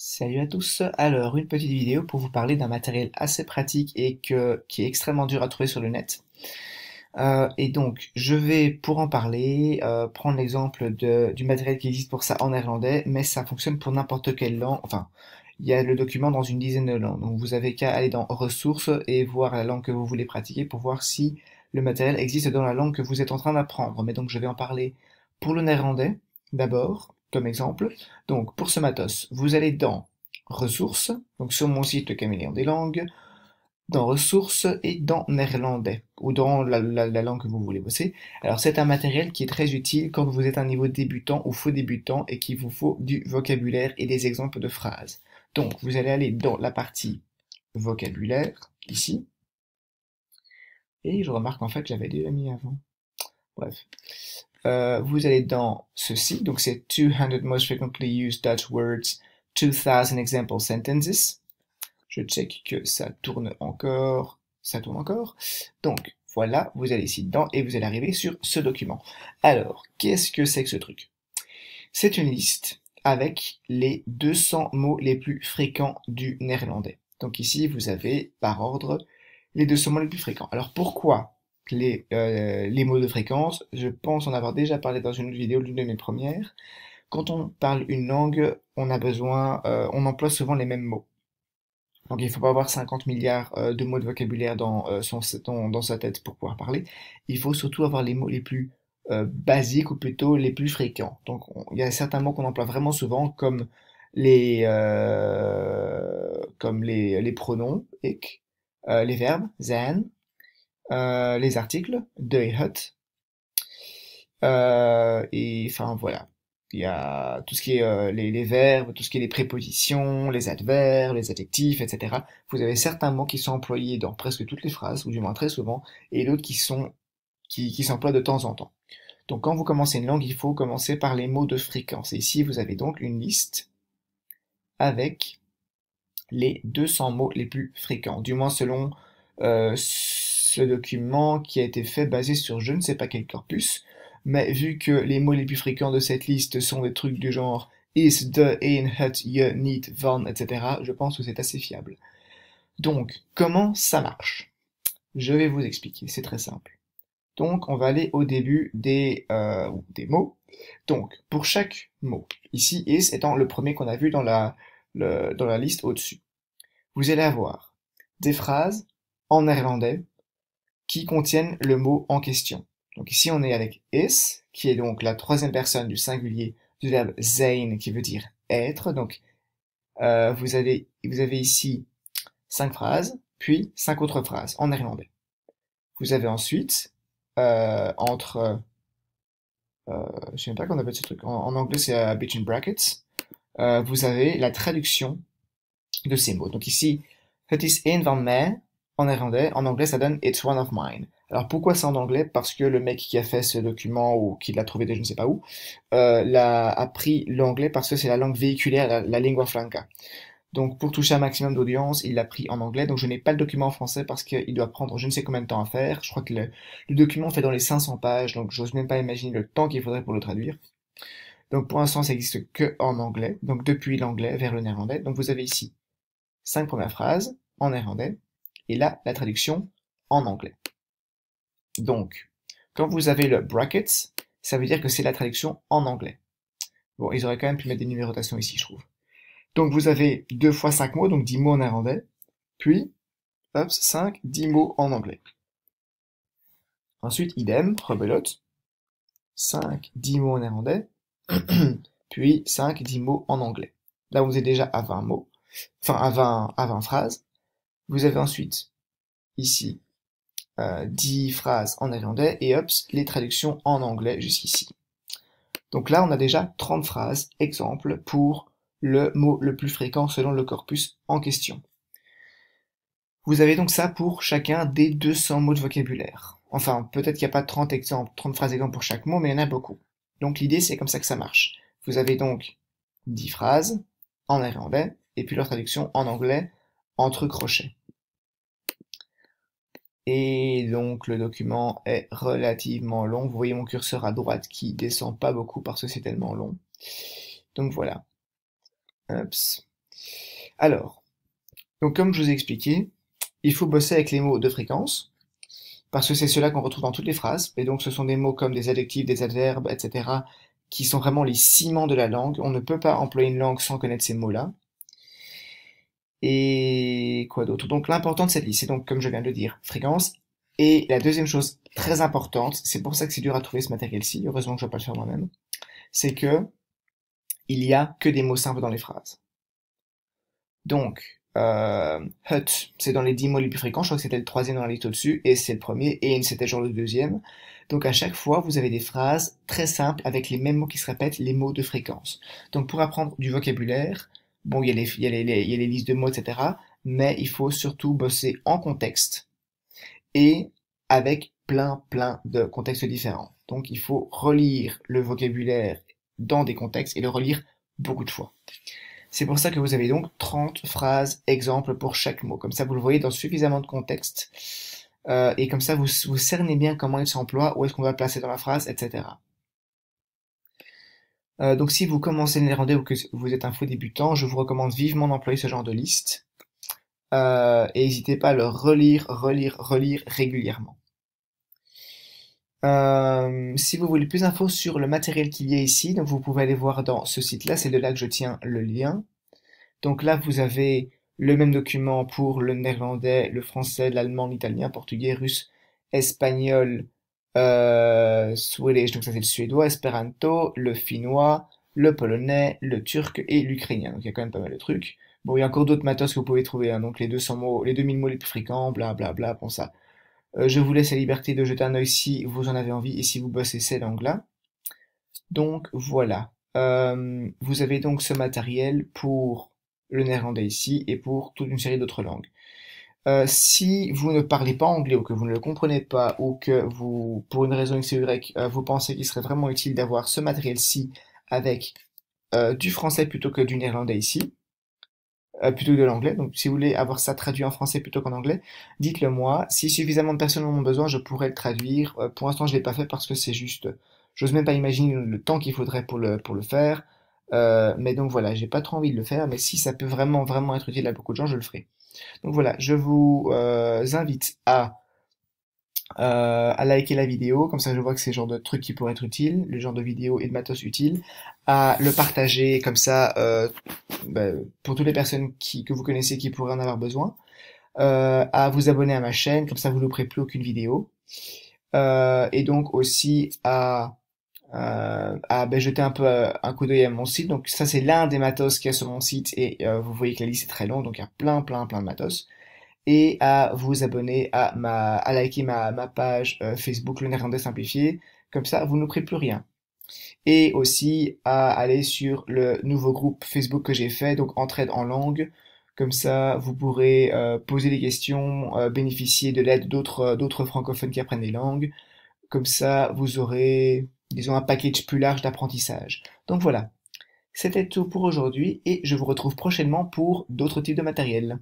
Salut à tous, alors une petite vidéo pour vous parler d'un matériel assez pratique et que, qui est extrêmement dur à trouver sur le net. Euh, et donc je vais pour en parler euh, prendre l'exemple du matériel qui existe pour ça en néerlandais, mais ça fonctionne pour n'importe quelle langue, enfin il y a le document dans une dizaine de langues, donc vous avez qu'à aller dans ressources et voir la langue que vous voulez pratiquer pour voir si le matériel existe dans la langue que vous êtes en train d'apprendre. Mais donc je vais en parler pour le néerlandais d'abord, comme exemple. Donc pour ce matos, vous allez dans ressources, donc sur mon site Caméléon des langues, dans ressources et dans néerlandais, ou dans la, langue que vous voulez bosser. Alors c'est un matériel qui est très utile quand vous êtes un niveau débutant ou faux débutant et qu'il vous faut du vocabulaire et des exemples de phrases. Donc vous allez aller dans la partie vocabulaire, ici. Et je remarque en fait j'avais déjà mis avant. Bref. Euh, vous allez dans ceci, donc c'est 200 most frequently used Dutch words, 2000 example sentences. Je check que ça tourne encore, ça tourne encore. Donc voilà, vous allez ici dedans et vous allez arriver sur ce document. Alors, qu'est-ce que c'est que ce truc C'est une liste avec les 200 mots les plus fréquents du néerlandais. Donc ici, vous avez par ordre les 200 mots les plus fréquents. Alors pourquoi les, euh, les mots de fréquence. Je pense en avoir déjà parlé dans une autre vidéo, l'une de mes premières. Quand on parle une langue, on a besoin, euh, on emploie souvent les mêmes mots. Donc il ne faut pas avoir 50 milliards euh, de mots de vocabulaire dans, son, dans, sa tête pour pouvoir parler. Il faut surtout avoir les mots les plus basiques ou plutôt les plus fréquents. Donc il y a certains mots qu'on emploie vraiment souvent comme les, comme les, pronoms, ik, les verbes, zen euh, les articles de et Euh, et enfin voilà, il y a tout ce qui est euh, les, verbes, tout ce qui est les prépositions, les adverbes, les adjectifs, etc. Vous avez certains mots qui sont employés dans presque toutes les phrases, ou du moins très souvent, et d'autres qui sont qui, s'emploient de temps en temps. Donc quand vous commencez une langue, il faut commencer par les mots de fréquence. Et ici, vous avez donc une liste avec les 200 mots les plus fréquents, du moins selon euh, le document qui a été fait basé sur je ne sais pas quel corpus, mais vu que les mots les plus fréquents de cette liste sont des trucs du genre is, the in, het, ye niet, van, etc., je pense que c'est assez fiable. Donc, comment ça marche Je vais vous expliquer, c'est très simple. Donc, on va aller au début des, euh, des mots. Donc, pour chaque mot, ici is étant le premier qu'on a vu dans la, dans la liste au-dessus, vous allez avoir des phrases en néerlandais, qui contiennent le mot en question. Donc ici, on est avec is, qui est donc la troisième personne du singulier du verbe sein, qui veut dire être. Donc, euh, vous, avez, vous avez ici cinq phrases, puis cinq autres phrases en néerlandais. Vous avez ensuite, euh, entre... Euh, je ne sais même pas qu'on appelle ce truc. En, anglais, c'est euh, between brackets. Euh, vous avez la traduction de ces mots. Donc ici, het is een van mij en néerlandais. En anglais, ça donne It's One of Mine. Alors pourquoi c'est en anglais Parce que le mec qui a fait ce document ou qui l'a trouvé de je ne sais pas où, euh, l'a appris l'anglais parce que c'est la langue véhiculaire, la, lingua franca. Donc pour toucher un maximum d'audience, il l'a pris en anglais. Donc je n'ai pas le document en français parce qu'il doit prendre je ne sais combien de temps à faire. Je crois que le, document fait dans les 500 pages, donc j'ose même pas imaginer le temps qu'il faudrait pour le traduire. Donc pour l'instant, ça n'existe que en anglais, donc depuis l'anglais vers le néerlandais. Donc vous avez ici cinq premières phrases en néerlandais, et là, la traduction en anglais. Donc, quand vous avez le brackets, ça veut dire que c'est la traduction en anglais. Bon, ils auraient quand même pu mettre des numérotations ici, je trouve. Donc, vous avez 2 fois 5 mots, donc 10 mots en néerlandais, puis, hop, 5, 10 mots en anglais. Ensuite, idem, rebelote, 5, 10 mots en néerlandais, puis 5, 10 mots en anglais. Là, vous êtes déjà à 20 mots, enfin à 20, à 20 phrases. Vous avez ensuite, ici, euh, 10 phrases en néerlandais et hop, les traductions en anglais jusqu'ici. Donc là, on a déjà 30 phrases, exemple, pour le mot le plus fréquent selon le corpus en question. Vous avez donc ça pour chacun des 200 mots de vocabulaire. Enfin, peut-être qu'il n'y a pas 30 exemples, 30 phrases exemples pour chaque mot, mais il y en a beaucoup. Donc l'idée, c'est comme ça que ça marche. Vous avez donc 10 phrases en néerlandais et puis leur traduction en anglais entre crochets. Et donc le document est relativement long. Vous voyez mon curseur à droite qui descend pas beaucoup parce que c'est tellement long. Donc voilà. Alors, donc comme je vous ai expliqué, il faut bosser avec les mots de fréquence parce que c'est cela qu'on retrouve dans toutes les phrases. Et donc ce sont des mots comme des adjectifs, des adverbes, etc. qui sont vraiment les ciments de la langue. On ne peut pas employer une langue sans connaître ces mots-là et quoi d'autre. Donc l'important de cette liste, c'est donc, comme je viens de le dire, fréquence. Et la deuxième chose très importante, c'est pour ça que c'est dur à trouver ce matériel-ci, heureusement que je ne vais pas le faire moi-même, c'est que il n'y a que des mots simples dans les phrases. Donc, euh, hut, c'est dans les dix mots les plus fréquents, je crois que c'était le troisième dans la liste au-dessus, et c'est le premier, et c'était genre le deuxième. Donc à chaque fois, vous avez des phrases très simples avec les mêmes mots qui se répètent, les mots de fréquence. Donc pour apprendre du vocabulaire, Bon, il y, a les, il, les, listes de mots, etc. Mais il faut surtout bosser en contexte et avec plein, plein de contextes différents. Donc, il faut relire le vocabulaire dans des contextes et le relire beaucoup de fois. C'est pour ça que vous avez donc 30 phrases exemples pour chaque mot. Comme ça, vous le voyez dans suffisamment de contextes euh, et comme ça, vous, vous cernez bien comment il s'emploie, où est-ce qu'on va placer dans la phrase, etc. Euh, donc si vous commencez le néerlandais ou que vous êtes un faux débutant, je vous recommande vivement d'employer ce genre de liste. Euh, et n'hésitez pas à le relire, relire, relire régulièrement. Euh, si vous voulez plus d'infos sur le matériel qu'il y a ici, vous pouvez aller voir dans ce site-là, c'est de là que je tiens le lien. Donc là, vous avez le même document pour le néerlandais, le français, l'allemand, l'italien, portugais, russe, espagnol, euh, donc ça c'est le suédois, espéranto, le finnois, le polonais, le turc et l'ukrainien. Donc il y a quand même pas mal de trucs. Bon, il y a encore d'autres matos que vous pouvez trouver, hein, donc les 200 mots, les 2000 mots les plus fréquents, blablabla, bla, bla, pour ça. Euh, je vous laisse la liberté de jeter un oeil si vous en avez envie et si vous bossez ces langues-là. Donc voilà. Euh, vous avez donc ce matériel pour le néerlandais ici et pour toute une série d'autres langues. Euh, si vous ne parlez pas anglais ou que vous ne le comprenez pas ou que vous, pour une raison X euh, vous pensez qu'il serait vraiment utile d'avoir ce matériel-ci avec euh, du français plutôt que du néerlandais ici, plutôt que de l'anglais. Donc si vous voulez avoir ça traduit en français plutôt qu'en anglais, dites-le moi. Si suffisamment de personnes en ont besoin, je pourrais le traduire. pour l'instant, je ne l'ai pas fait parce que c'est juste... J'ose même pas imaginer le temps qu'il faudrait pour le faire. Euh, mais donc voilà, j'ai pas trop envie de le faire, mais si ça peut vraiment, vraiment être utile à beaucoup de gens, je le ferai. Donc voilà, je vous euh, invite à, euh, à liker la vidéo, comme ça je vois que c'est le genre de truc qui pourrait être utile, le genre de vidéo et de matos utile, à le partager comme ça euh, ben, pour toutes les personnes qui, que vous connaissez qui pourraient en avoir besoin, euh, à vous abonner à ma chaîne, comme ça vous ne louperez plus aucune vidéo, et donc aussi à euh, à ah, ben, jeter un peu euh, un coup d'œil à mon site. Donc ça c'est l'un des matos qu'il y a sur mon site et euh, vous voyez que la liste est très longue, donc il y a plein plein plein de matos. Et à vous abonner à ma à liker ma, ma page euh, Facebook Le Néerlandais Simplifié, comme ça vous ne prenez plus rien. Et aussi à aller sur le nouveau groupe Facebook que j'ai fait, donc Entraide en langue. Comme ça, vous pourrez poser des questions, bénéficier de l'aide d'autres d'autres francophones qui apprennent les langues. Comme ça, vous aurez ils ont un package plus large d'apprentissage. Donc voilà, c'était tout pour aujourd'hui et je vous retrouve prochainement pour d'autres types de matériel.